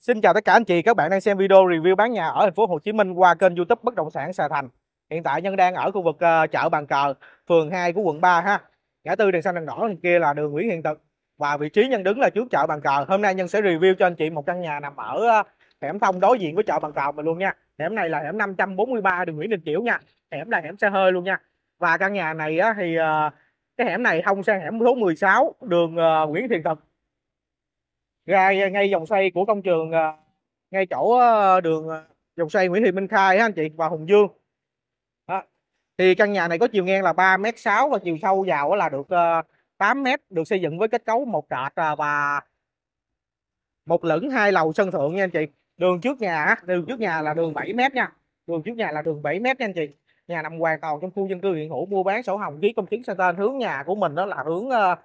Xin chào tất cả anh chị, các bạn đang xem video review bán nhà ở thành phố Hồ Chí Minh qua kênh YouTube Bất động sản Sài Thành. Hiện tại Nhân đang ở khu vực ờ, chợ Bàn Cờ, phường 2 của quận 3 ha. Ngã tư đường xanh đèn đỏ kia là đường Nguyễn Hiền Thực và vị trí Nhân đứng là trước chợ Bàn Cờ. Hôm nay Nhân sẽ review cho anh chị một căn nhà nằm ở ờ, hẻm thông đối diện với chợ Bàn Cờ mình luôn nha. Hẻm này là hẻm 543 đường Nguyễn Đình Chiểu nha. Hẻm là hẻm xe hơi luôn nha. Và căn nhà này thì ờ, cái hẻm này thông sang hẻm số 16 đường Nguyễn Thiện Thực ra ngay dòng xoay của công trường à, ngay chỗ à, đường à, dòng xoay Nguyễn Thị Minh Khai anh chị và Hùng Dương đó. thì căn nhà này có chiều ngang là 3m6 và chiều sâu vào là được 8m được xây dựng với kết cấu một trệt và một lửng hai lầu sân thượng nha anh chị đường trước nhà đường trước nhà là đường 7m nha đường trước nhà là đường 7m nha anh chị nhà nằm hoàn toàn trong khu dân cư hiện hữu mua bán sổ hồng ký công chứng sang tên hướng nhà của mình đó là hướng uh,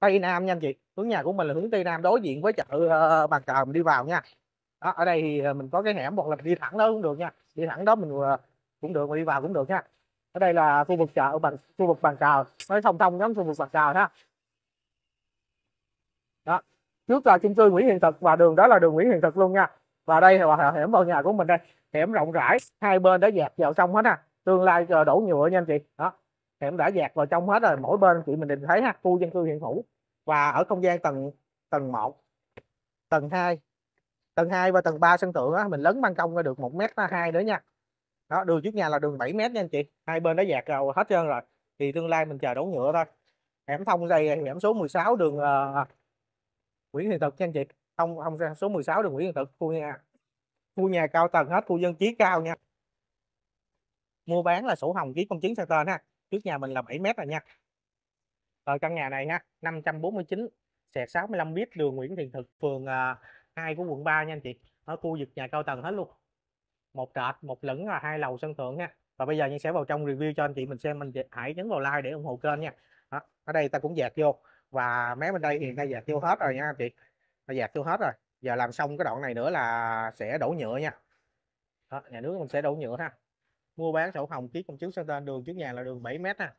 tây nam nha anh chị hướng nhà của mình là hướng tây nam đối diện với chợ uh, bàn cờ mình đi vào nha đó ở đây thì ờ, mình có cái hẻm hoặc là đi thẳng đó cũng được nha đi thẳng đó mình ờ, cũng được mà đi vào cũng được nha ở đây là khu vực chợ bằng khu vực bàn cờ nói thông thông giống khu vực bàn cờ ha đó trước là chung cư Nguyễn Hiền Thực và đường đó là đường Nguyễn Hiền Thực luôn nha và đây là hẻm vào nhà của mình đây hẻm rộng rãi hai bên đã dẹp vào xong hết ha tương lai đổ nhựa nha anh chị đó hẻm đã dẹp vào trong hết rồi mỗi bên chị mình nhìn thấy ha khu dân cư hiện hữu và ở không gian tầng tầng 1 tầng 2 tầng 2 và tầng 3 sân thượng á, mình lớn ban công ra được 1 mét hai nữa nha đó đường trước nhà là đường 7 mét nha anh chị hai bên đã dạt rồi hết trơn rồi thì tương lai mình chờ đổ nhựa thôi hẻm thông dây hẻm số 16 đường uh, Nguyễn Hiền Thực nha anh chị thông thông số 16 đường Nguyễn Hiền Thực khu nhà khu nhà cao tầng hết khu dân trí cao nha mua bán là sổ hồng ký công chứng sang tên ha trước nhà mình là 7 mét rồi nha ở ờ, căn nhà này nha 549 sẹt 65 biết đường Nguyễn Thiện Thực phường 2 à, của quận 3 nha anh chị ở khu vực nhà cao tầng hết luôn một trệt một lửng là hai lầu sân thượng nha và bây giờ nhân sẽ vào trong review cho anh chị mình xem mình hãy nhấn vào like để ủng hộ kênh nha đó. ở đây ta cũng dẹt vô và mé bên đây hiện nay dẹt vô hết rồi nha anh chị ta dạt vô hết rồi giờ làm xong cái đoạn này nữa là sẽ đổ nhựa nha đó, nhà nước mình sẽ đổ nhựa ha mua bán sổ hồng ký công chứng sang tên đường trước nhà là đường 7 mét ha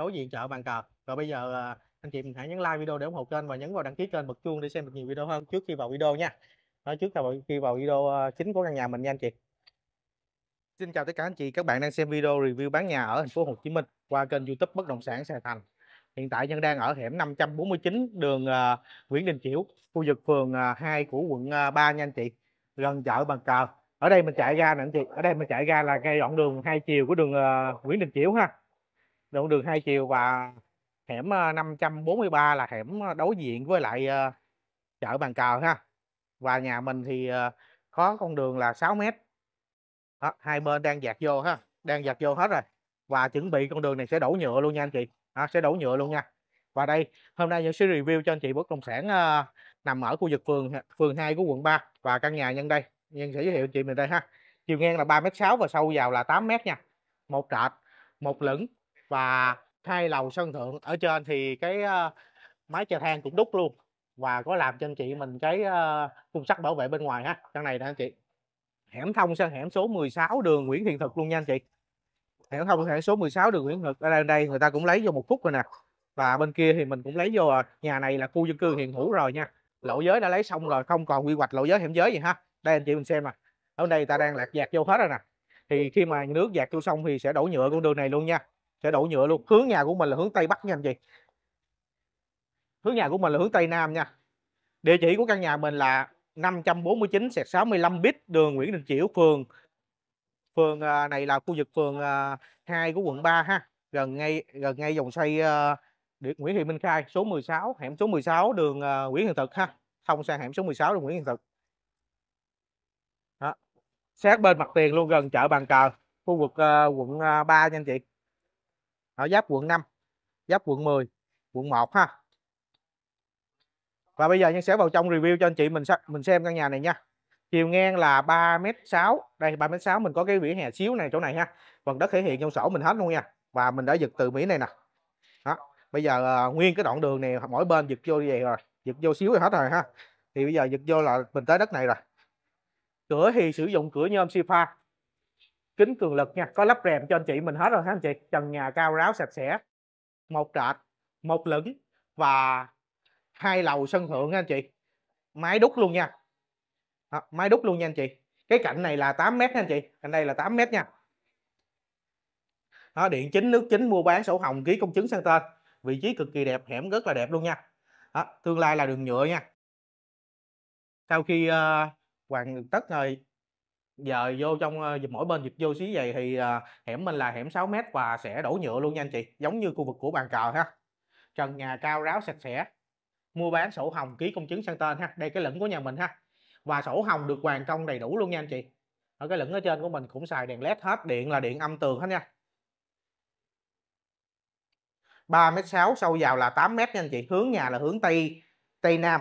đối diện chợ bàn cờ rồi bây giờ à, anh chị mình hãy nhấn like video để ủng hộ kênh và nhấn vào đăng ký kênh bật chuông để xem được nhiều video hơn trước khi vào video nha Nói trước khi vào video à, chính của căn nhà mình nha anh chị Xin chào tất cả anh chị, các bạn đang xem video review bán nhà ở thành phố Hồ Chí Minh qua kênh YouTube Bất động sản Sài Thành. Hiện tại Nhân đang ở hẻm 549 đường à, Nguyễn Đình Chiểu, khu vực phường uh, 2 của quận uh, 3 nha anh chị, gần chợ Bàn Cờ. Ở đây mình chạy ra nè anh chị, ở đây mình chạy ra là cái đoạn đường hai chiều của đường Nguyễn Đình Chiểu ha đoạn đường hai chiều và hẻm 543 ờ, là hẻm ờ, đối diện với lại ờ, chợ bàn cờ ha và nhà mình thì có con đường là 6 mét đó, hai bên đang dạt vô ha đang dạt vô hết rồi và chuẩn bị con đường này sẽ đổ nhựa luôn nha anh chị à, sẽ đổ nhựa luôn nha và đây hôm nay những sẽ review cho anh chị bất động sản nằm ở khu vực phường phường 2 của quận 3 và căn nhà nhân đây nhân sẽ giới thiệu chị mình đây ha chiều ngang là 3m6 và sâu vào là 8m nha một trệt một lửng và hai lầu sân thượng ở trên thì cái uh, ờ, máy chè than cũng đúc luôn và có làm cho anh chị mình cái uh, sắt bảo vệ bên ngoài ha căn này nè anh chị hẻm thông sang hẻm số 16 đường Nguyễn Thiện Thực luôn nha anh chị hẻm thông hẻm số 16 đường Nguyễn Thực ở đây, đây người ta cũng lấy vô một phút rồi nè và bên kia thì mình cũng lấy vô nhà này là khu dân cư hiện hữu rồi nha lộ giới đã lấy xong rồi không còn quy hoạch lộ giới hẻm giới gì ha đây anh chị mình xem nè ở đây ta đang lạc dạt vô hết rồi nè thì khi mà nước dạt vô xong thì sẽ đổ nhựa con đường này luôn nha sẽ đổ nhựa luôn hướng nhà của mình là hướng tây bắc nha anh chị hướng nhà của mình là hướng tây nam nha địa chỉ của căn nhà mình là 549 sẹt 65 bit đường Nguyễn Đình Chiểu phường phường à, này là khu vực phường 2 à, của quận 3 ha gần ngay gần ngay dòng xây uh, à, Nguyễn Thị Minh Khai số 16 hẻm số 16 đường Nguyễn Hiền Thực ha thông sang hẻm số 16 đường Nguyễn Hiền Thực đó. sát bên mặt tiền luôn gần chợ bàn cờ khu vực uh, quận uh, 3 nha anh chị ở giáp quận 5 giáp quận 10 quận 1 ha và bây giờ nhân sẽ vào trong review cho anh chị mình mình xem căn nhà này nha chiều ngang là 3m6 đây 3m6 mình có cái vỉa hè xíu này chỗ này ha phần đất thể hiện trong sổ mình hết luôn nha và mình đã giật từ mỹ này nè đó bây giờ uh, nguyên cái đoạn đường này mỗi bên giật vô như vậy rồi giật vô xíu rồi hết rồi ha thì bây giờ giật vô là mình tới đất này rồi cửa thì sử dụng cửa nhôm sifa kính cường lực nha có lắp rèm cho anh chị mình hết rồi ha anh chị trần nhà cao ráo sạch sẽ một trệt một lửng và hai lầu sân thượng ha anh chị máy đúc luôn nha Đó, máy đúc luôn nha anh chị cái cạnh này là 8 mét nha anh chị cạnh đây là 8 mét nha Đó, điện chính nước chính mua bán sổ hồng ký công chứng sang tên vị trí cực kỳ đẹp hẻm rất là đẹp luôn nha Đó, tương lai là đường nhựa nha sau khi uh, hoàn tất rồi giờ vô trong ờ, mỗi bên dịch vô xí giày thì ờ, hẻm mình là hẻm 6 mét và sẽ đổ nhựa luôn nha anh chị giống như khu vực của bàn cờ ha trần nhà cao ráo sạch sẽ mua bán sổ hồng ký công chứng sang tên ha đây cái lửng của nhà mình ha và sổ hồng được hoàn công đầy đủ luôn nha anh chị ở cái lửng ở trên của mình cũng xài đèn led hết điện là điện âm tường hết nha 3m6 sâu vào là 8m nha anh chị hướng nhà là hướng tây tây nam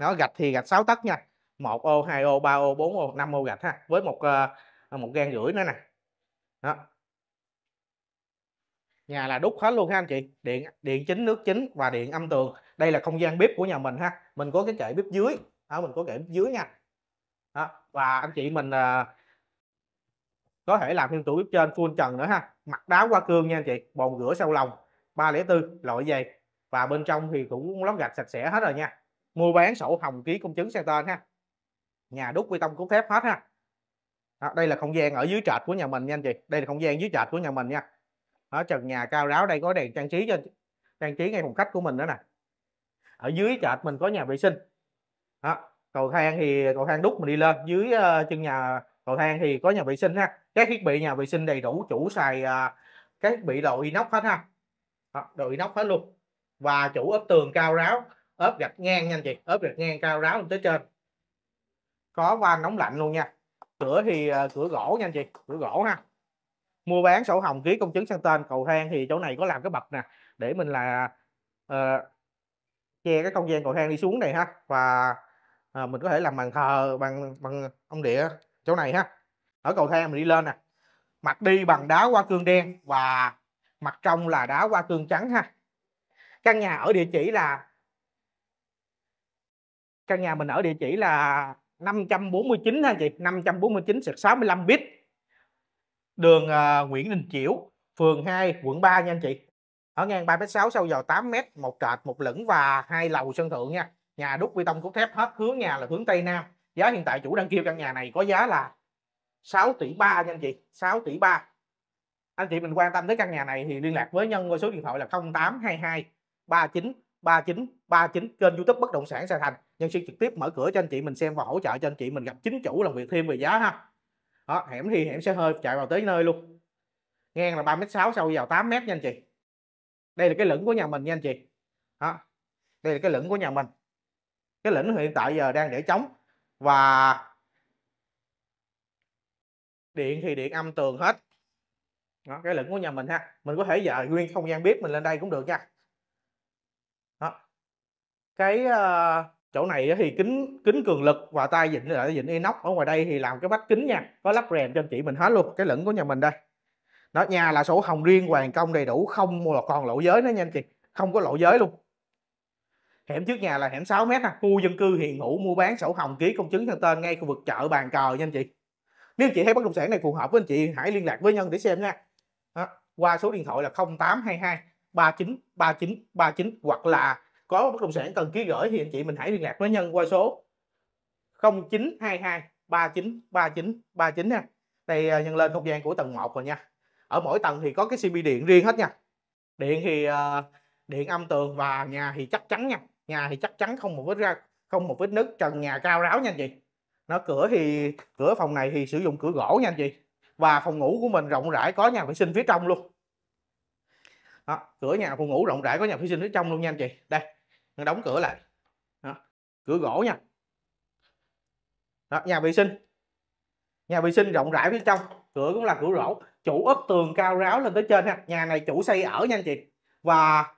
nó gạch thì gạch 6 tấc nha 1 ô 2 ô 3 ô 4 ô 5 ô gạch ha với một ờ, ờ, một gan rưỡi nữa nè đó nhà là đúc hết luôn ha anh chị điện điện chính nước chính và điện âm tường đây là không gian bếp của nhà mình ha mình có cái kệ bếp dưới đó mình có kệ bếp dưới nha đó. và anh chị mình à, có thể làm thêm tủ bếp trên full trần nữa ha mặt đá qua cương nha anh chị bồn rửa sau lòng 304 loại dày và bên trong thì cũng lót gạch sạch sẽ hết rồi nha mua bán sổ hồng ký công chứng sang tên ha nhà đúc bê tông cốt thép hết ha đó, đây là không gian ở dưới trệt của nhà mình nha anh chị đây là không gian dưới trệt của nhà mình nha ở trần nhà cao ráo đây có đèn trang trí cho trang trí ngay phòng khách của mình đó nè ở dưới trệt mình có nhà vệ sinh đó, cầu thang thì cầu thang đúc mình đi lên dưới uh, chân nhà cầu thang thì có nhà vệ sinh ha các thiết bị nhà vệ sinh đầy đủ chủ xài uh, các thiết bị đồ inox hết ha đó, đồ inox hết luôn và chủ ốp tường cao ráo ốp gạch ngang nha anh chị ốp gạch ngang cao ráo lên tới trên có van nóng lạnh luôn nha cửa thì à, cửa gỗ nha anh chị cửa gỗ ha mua bán sổ hồng ký công chứng sang tên cầu thang thì chỗ này có làm cái bậc nè để mình là uh, che cái không gian cầu thang đi xuống này ha và uh, mình có thể làm bàn thờ bằng bằng ông địa chỗ này ha ở cầu thang mình đi lên nè mặt đi bằng đá hoa cương đen và mặt trong là đá hoa cương trắng ha căn nhà ở địa chỉ là căn nhà mình ở địa chỉ là 549 anh chị 549 sạc 65 bit đường uh, Nguyễn Đình Chiểu phường 2 quận 3 nha anh chị ở ngang 3m6 sâu vào 8m một trệt một lửng và hai lầu sân thượng nha nhà đúc bê tông cốt thép hết hướng nhà là hướng Tây Nam giá hiện tại chủ đang kêu căn nhà này có giá là 6 tỷ 3 nha anh chị 6 tỷ 3 anh chị mình quan tâm tới căn nhà này thì liên lạc với nhân qua số điện thoại là 0822 39 39 39 kênh YouTube bất động sản Sài Thành. Nhân sự trực tiếp mở cửa cho anh chị mình xem và hỗ trợ cho anh chị mình gặp chính chủ làm việc thêm về giá ha. Đó, hẻm thì hẻm sẽ hơi chạy vào tới nơi luôn. Ngang là 3m6 sâu vào 8m nha anh chị. Đây là cái lửng của nhà mình nha anh chị. Đó. Đây là cái lửng của nhà mình. Cái lửng hiện tại giờ đang để trống và điện thì điện âm tường hết. Đó, cái lửng của nhà mình ha. Mình có thể dời nguyên không gian bếp mình lên đây cũng được nha cái uh, chỗ này thì kính kính cường lực và tay vịn là ờ, vịn inox ở ngoài đây thì làm cái vách kính nha có lắp rèm cho anh chị mình hết luôn cái lửng của nhà mình đây đó nhà là sổ hồng riêng hoàn công đầy đủ không là còn lộ giới nữa nha anh chị không có lộ giới luôn hẻm trước nhà là hẻm 6 mét nè khu dân cư hiện hữu mua bán sổ hồng ký công chứng theo tên ngay khu vực chợ bàn cờ nha anh chị nếu anh chị thấy bất động sản này phù hợp với anh chị hãy liên lạc với nhân để xem nha đó. qua số điện thoại là 0822 39 39 39 hoặc là có bất động sản cần ký gửi thì anh chị mình hãy liên lạc với nhân qua số 0922 39 39 39 nha đây à, nhân lên không gian của tầng 1 rồi nha ở mỗi tầng thì có cái CP điện riêng hết nha điện thì à, điện âm tường và nhà thì chắc chắn nha nhà thì chắc chắn không một vết ra không một vết nứt trần nhà cao ráo nha anh chị nó cửa thì cửa phòng này thì sử dụng cửa gỗ nha anh chị và phòng ngủ của mình rộng rãi có nhà vệ sinh phía trong luôn đó, cửa nhà phòng ngủ rộng rãi có nhà vệ sinh phía trong luôn nha anh chị đây đóng cửa lại đó. cửa gỗ nha đó, nhà vệ sinh nhà vệ sinh rộng rãi phía trong cửa cũng là cửa gỗ chủ ốp tường cao ráo lên tới trên nha, nhà này chủ xây ở nha anh chị và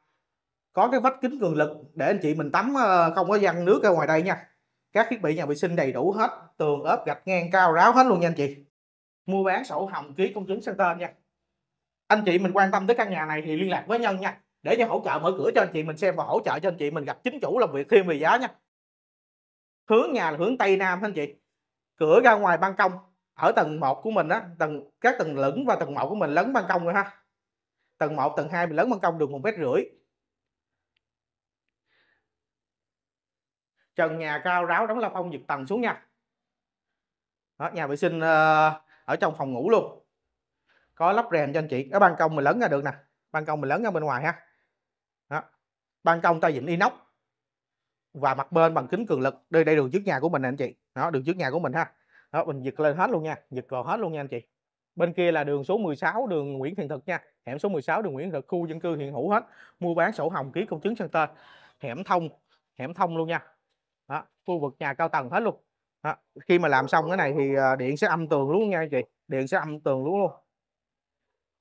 có cái vách kính cường lực để anh chị mình tắm ờ, không có văng nước ra ngoài đây nha các thiết bị nhà vệ sinh đầy đủ hết tường ốp gạch ngang cao ráo hết luôn nha anh chị mua bán sổ hồng ký công chứng sang tên nha anh chị mình quan tâm tới căn nhà này thì liên lạc với nhân nha để cho hỗ trợ mở cửa cho anh chị mình xem và hỗ trợ cho anh chị mình gặp chính chủ làm việc thêm về giá nha hướng nhà là hướng tây nam anh chị cửa ra ngoài ban công ở tầng 1 của mình á tầng các tầng lửng và tầng 1 của mình lấn ban công rồi ha tầng 1 tầng 2 mình lấn ban công được một mét rưỡi trần nhà cao ráo đóng la phong giật tầng xuống nha đó, nhà vệ sinh ờ, ở trong phòng ngủ luôn có lắp rèm cho anh chị Cái ban công mình lấn ra được nè ban công mình lấn ra bên ngoài ha đó. ban công ta dịnh inox và mặt bên bằng kính cường lực đây đây đường trước nhà của mình nè anh chị đó đường trước nhà của mình ha đó mình giật lên hết luôn nha giật vào hết luôn nha anh chị bên kia là đường số 16 đường Nguyễn Thiện Thực nha hẻm số 16 đường Nguyễn Thiện Thực khu dân cư hiện hữu hết mua bán sổ hồng ký công chứng sang tên hẻm thông hẻm thông luôn nha đó, khu vực nhà cao tầng hết luôn đó, khi mà làm xong cái này thì à, điện sẽ âm tường luôn nha anh chị điện sẽ âm tường luôn luôn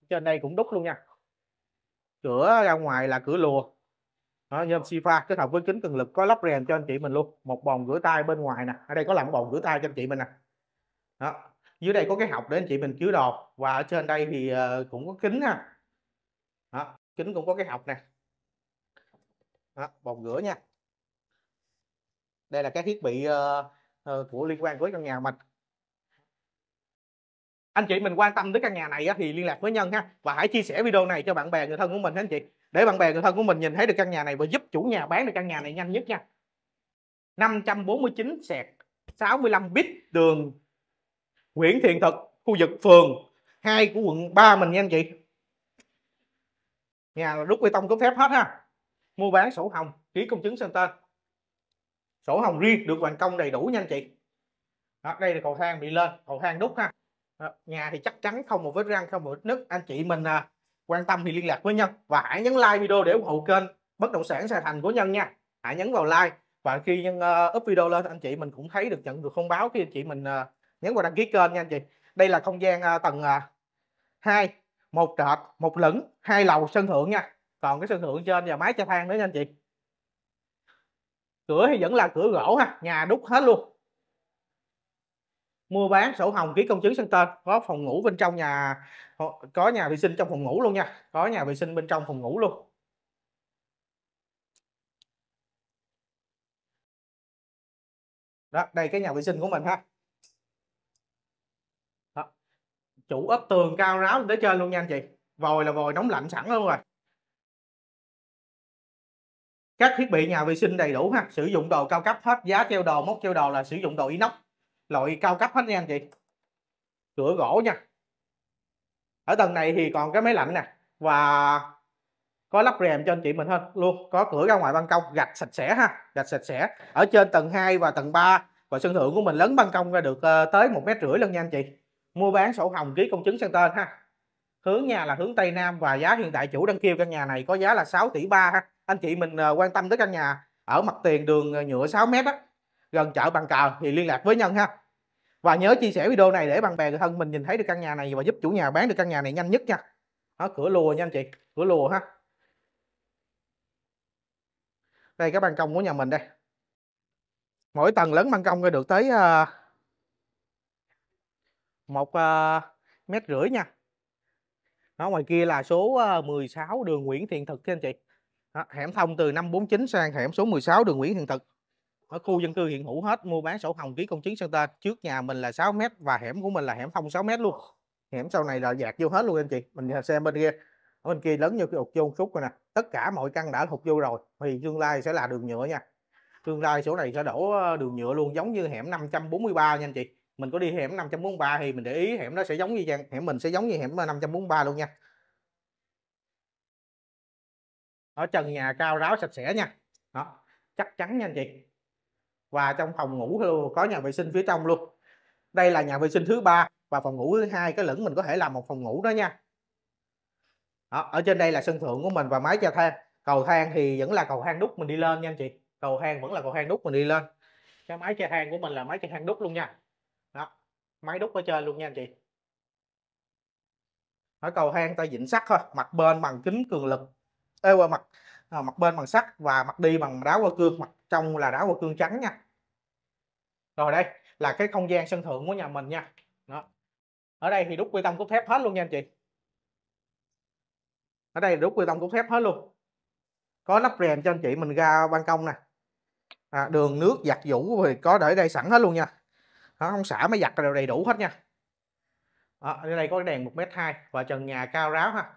trên đây cũng đúc luôn nha cửa ra ngoài là cửa lùa đó, nhôm sifa kết hợp với kính cường lực có lắp rèm cho anh chị mình luôn một vòng rửa tay bên ngoài nè ở đây có làm vòng rửa tay cho anh chị mình nè đó dưới đây có cái học để anh chị mình chứa đồ và ở trên đây thì ờ, cũng có kính ha đó, kính cũng có cái học nè đó, vòng rửa nha đây là các thiết bị uh, của liên quan với căn nhà mình anh chị mình quan tâm tới căn nhà này thì liên lạc với nhân ha và hãy chia sẻ video này cho bạn bè người thân của mình anh chị để bạn bè người thân của mình nhìn thấy được căn nhà này và giúp chủ nhà bán được căn nhà này nhanh nhất nha 549 sẹt 65 bit đường Nguyễn Thiện Thực khu vực phường 2 của quận 3 mình nha anh chị nhà là đúc bê tông có phép hết ha mua bán sổ hồng ký công chứng sang tên sổ hồng riêng được hoàn công đầy đủ nha anh chị đó, đây là cầu thang bị lên cầu thang đúc ha nhà thì chắc chắn không một vết răng không một vết nứt anh chị mình à, quan tâm thì liên lạc với nhân và hãy nhấn like video để ủng hộ kênh bất động sản Sài Thành của nhân nha hãy nhấn vào like và khi nhân uh, up video lên anh chị mình cũng thấy được nhận được thông báo khi anh chị mình uh, nhấn vào đăng ký kênh nha anh chị đây là không gian uh, tầng uh, 2 một trệt một lửng hai lầu sân thượng nha còn cái sân thượng trên và máy cho thang nữa nha anh chị cửa thì vẫn là cửa gỗ ha nhà đúc hết luôn mua bán sổ hồng ký công chứng sang tên có phòng ngủ bên trong nhà ờ, có nhà vệ sinh trong phòng ngủ luôn nha có nhà vệ sinh bên trong phòng ngủ luôn đó đây cái nhà vệ sinh của mình ha đó. chủ ốp tường cao ráo lên tới trên luôn nha anh chị vòi là vòi nóng lạnh sẵn luôn rồi các thiết bị nhà vệ sinh đầy đủ ha sử dụng đồ cao cấp hết giá treo đồ móc treo đồ là sử dụng đồ inox loại cao cấp hết nha anh chị cửa gỗ nha ở tầng này thì còn cái máy lạnh nè và có lắp rèm cho anh chị mình hơn luôn có cửa ra ngoài ban công gạch sạch sẽ ha gạch sạch sẽ ở trên tầng 2 và tầng 3 và sân thượng của mình lớn ban công ra được ờ, tới một mét rưỡi lần nha anh chị mua bán sổ hồng ký công chứng sang tên ha hướng nhà là hướng tây nam và giá hiện tại chủ đăng kêu căn nhà này có giá là 6 tỷ ba ha anh chị mình ờ, quan tâm tới căn nhà ở mặt tiền đường ờ, nhựa 6 mét đó gần chợ bằng cờ thì liên lạc với nhân ha và nhớ chia sẻ video này để bạn bè người thân mình nhìn thấy được căn nhà này và giúp chủ nhà bán được căn nhà này nhanh nhất nha đó, cửa lùa nha anh chị cửa lùa ha đây cái ban công của nhà mình đây mỗi tầng lớn ban công được tới ờ, một uh, mét rưỡi nha đó, ngoài kia là số 16 ờ, đường Nguyễn Thiện Thực thưa anh chị đó, hẻm thông từ 549 sang hẻm số 16 đường Nguyễn Thiện Thực ở khu dân cư hiện hữu hết mua bán sổ hồng ký công chứng sang tên trước nhà mình là 6 mét và hẻm của mình là hẻm thông 6 mét luôn hẻm sau này là dạt vô hết luôn anh chị mình xem bên kia ở bên kia lớn như cái hụt vô xúc rồi nè tất cả mọi căn đã hụt vô rồi thì tương lai sẽ là đường nhựa nha tương lai chỗ này sẽ đổ ờ, đường nhựa luôn giống như hẻm 543 nha anh chị mình có đi hẻm 543 thì mình để ý hẻm nó sẽ giống như hẻm mình sẽ giống như hẻm 543 ờ, luôn nha ở trần nhà cao ráo sạch sẽ nha đó chắc chắn nha anh chị và trong phòng ngủ có nhà vệ sinh phía trong luôn đây là nhà vệ sinh thứ ba và phòng ngủ thứ hai cái lửng mình có thể làm một phòng ngủ đó nha đó, ở trên đây là sân thượng của mình và máy chà thang cầu thang thì vẫn là cầu thang đúc mình đi lên nha anh chị cầu thang vẫn là cầu thang đúc mình đi lên cái máy chà thang của mình là máy chà thang đúc luôn nha đó máy đúc ở trên luôn nha anh chị ở cầu thang ta dịnh sắt thôi mặt bên bằng kính cường lực Ê, qua mặt Ờ, mặt bên bằng sắt và mặt đi bằng đá hoa cương mặt trong là đá hoa cương trắng nha rồi đây là cái không gian sân thượng của nhà mình nha đó. ở đây thì đúc bê tông cốt thép hết luôn nha anh chị ở đây đúc bê tông cốt thép hết luôn có nắp rèm cho anh chị mình ra ban công nè à, đường nước giặt vũ thì có để đây sẵn hết luôn nha đó, không xả mới giặt đều đầy đủ hết nha ở à, đây có cái đèn một m hai và trần nhà cao ráo ha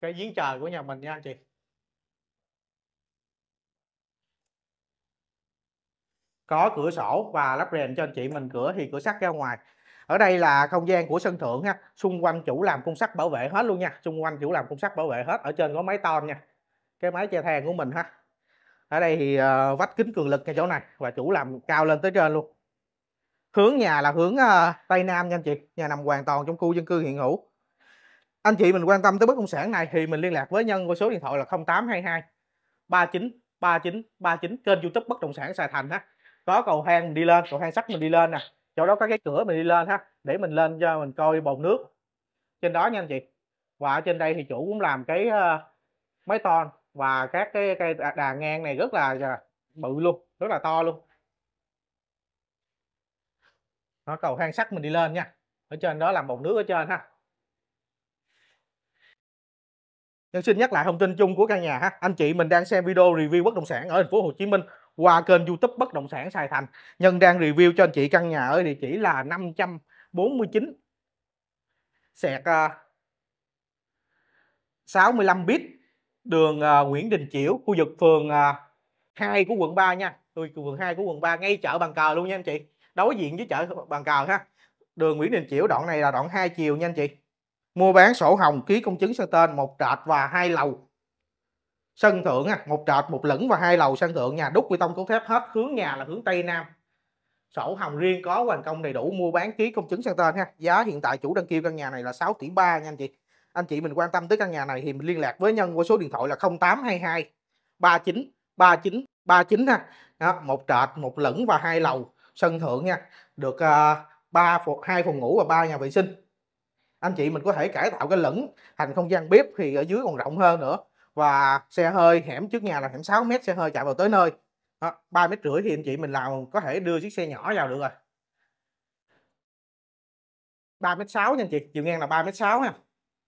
cái giếng trời của nhà mình nha anh chị có cửa sổ và lắp rèm cho anh chị mình cửa thì cửa sắt ra ngoài ở đây là không gian của sân thượng ha xung quanh chủ làm cung sắt bảo vệ hết luôn nha xung quanh chủ làm cung sắt bảo vệ hết ở trên có máy ton nha cái máy che thang của mình ha ở đây thì ờ, vách kính cường lực ngay chỗ này và chủ làm cao lên tới trên luôn hướng nhà là hướng ờ, tây nam nha anh chị nhà nằm hoàn toàn trong khu dân cư hiện hữu anh chị mình quan tâm tới bất động sản này thì mình liên lạc với nhân qua số điện thoại là 0822 39 39 39 kênh youtube bất động sản Sài Thành ha có cầu thang mình đi lên cầu thang sắt mình đi lên nè chỗ đó có cái cửa mình đi lên ha để mình lên cho mình coi bồn nước trên đó nha anh chị và ở trên đây thì chủ cũng làm cái uh, ờ, máy ton và các cái cây đà ngang này rất là ờ, bự luôn rất là to luôn nó cầu hang sắt mình đi lên nha ở trên đó làm bồn nước ở trên ha Nhân xin nhắc lại thông tin chung của căn nhà ha. Anh chị mình đang xem video review bất động sản ở thành phố Hồ Chí Minh qua kênh YouTube Bất động sản Sài Thành. Nhân đang review cho anh chị căn nhà ở địa chỉ là 549 sẹt 65 à, bit đường à, Nguyễn Đình Chiểu, khu vực phường 2 à, của quận 3 nha. Tôi phường 2 của quận 3 ngay chợ Bàn Cờ luôn nha anh chị. Đối diện với chợ Bàn Cờ ha. Đường Nguyễn Đình Chiểu đoạn này là đoạn hai chiều nha anh chị mua bán sổ hồng ký công chứng sang tên một trệt và hai lầu sân thượng một trệt một lửng và hai lầu sân thượng nhà đúc bê tông cốt thép hết hướng nhà là hướng tây nam sổ hồng riêng có hoàn công đầy đủ mua bán ký công chứng sang tên ha giá hiện tại chủ đăng kêu căn nhà này là 6 tỷ ba nha anh chị anh chị mình quan tâm tới căn nhà này thì mình liên lạc với nhân qua số điện thoại là 0822 39 39 39 ha đó, một trệt một lửng và hai lầu sân thượng nha được à, ba uh, hai phòng ngủ và ba nhà vệ sinh anh chị mình có thể cải tạo cái lửng thành không gian bếp thì ở dưới còn rộng hơn nữa và xe hơi hẻm trước nhà là hẻm 6 mét xe hơi chạy vào tới nơi đó, 3 mét rưỡi thì anh chị mình làm có thể đưa chiếc xe nhỏ vào được rồi 3 mét 6 nha anh chị chiều ngang là 3 mét 6 nha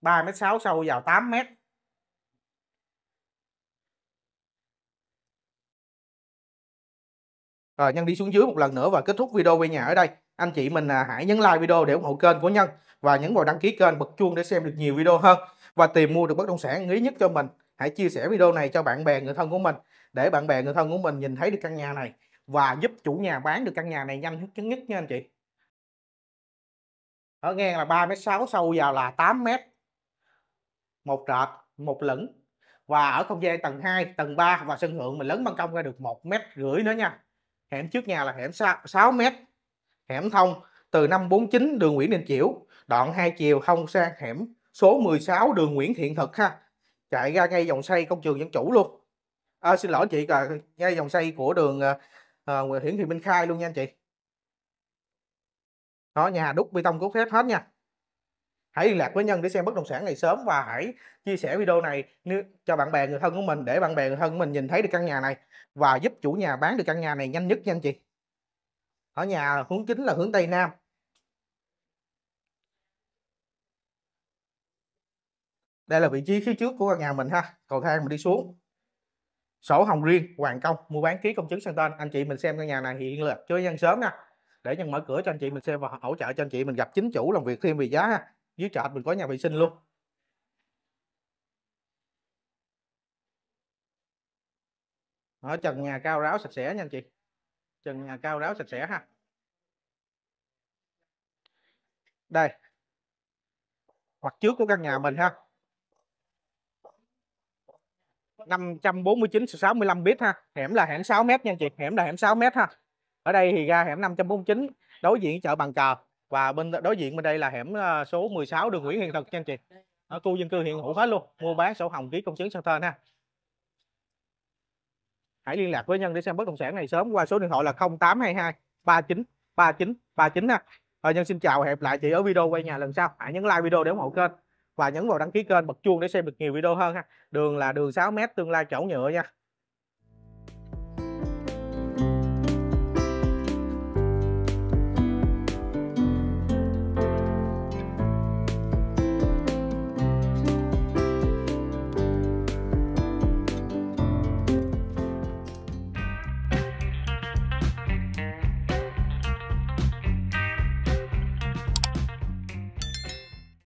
3 mét 6 sâu vào 8 mét Rồi Nhân đi xuống dưới một lần nữa và kết thúc video về nhà ở đây. Anh chị mình à, hãy nhấn like video để ủng hộ kênh của Nhân và nhấn vào đăng ký kênh bật chuông để xem được nhiều video hơn và tìm mua được bất động sản lý nhất cho mình hãy chia sẻ video này cho bạn bè người thân của mình để bạn bè người thân của mình nhìn thấy được căn nhà này và giúp chủ nhà bán được căn nhà này nhanh nhất nhất nha anh chị ở ngang là 3m6 sâu vào là 8m một trệt một lửng và ở không gian tầng 2 tầng 3 và sân thượng mình lớn ban công ra được một mét rưỡi nữa nha hẻm trước nhà là hẻm 6 mét hẻm thông từ 549 đường Nguyễn Đình Chiểu đoạn hai chiều không sang hẻm số 16 đường Nguyễn Thiện Thực ha chạy ra ngay dòng xây công trường dân chủ luôn à, xin lỗi chị là ngay dòng xây của đường à, à, Hiển Thị Minh Khai luôn nha anh chị đó nhà đúc bê tông cốt thép hết nha hãy liên lạc với nhân để xem bất động sản này sớm và hãy chia sẻ video này cho bạn bè người thân của mình để bạn bè người thân của mình nhìn thấy được căn nhà này và giúp chủ nhà bán được căn nhà này nhanh nhất nha anh chị ở nhà hướng chính là hướng tây nam đây là vị trí phía trước của căn nhà mình ha cầu thang mình đi xuống sổ hồng riêng hoàn công mua bán ký công chứng sang tên anh chị mình xem căn nhà này hiện là chưa nhân sớm nha để nhân mở cửa cho anh chị mình xem và hỗ trợ cho anh chị mình gặp chính chủ làm việc thêm về giá ha dưới trệt mình có nhà vệ sinh luôn ở trần nhà cao ráo sạch sẽ nha anh chị trần nhà cao ráo sạch sẽ ha đây mặt trước của căn nhà mình ha 549 65 bit ha hẻm là hẻm 6 m nha anh chị hẻm là hẻm 6 m ha ở đây thì ra hẻm 549 đối diện chợ bằng cờ và bên đối diện bên đây là hẻm ờ, số 16 đường Nguyễn Hiền Thật nha anh chị ở khu dân cư hiện hữu hết luôn mua bán sổ hồng ký công chứng sang tên ha hãy liên lạc với nhân để xem bất động sản này sớm qua số điện thoại là 0822 39 39 39 ha rồi nhân xin chào hẹn lại chị ở video quay nhà lần sau hãy nhấn like video để ủng hộ kênh và nhấn vào đăng ký kênh bật chuông để xem được nhiều video hơn ha đường là đường 6 mét tương lai chỗ nhựa nha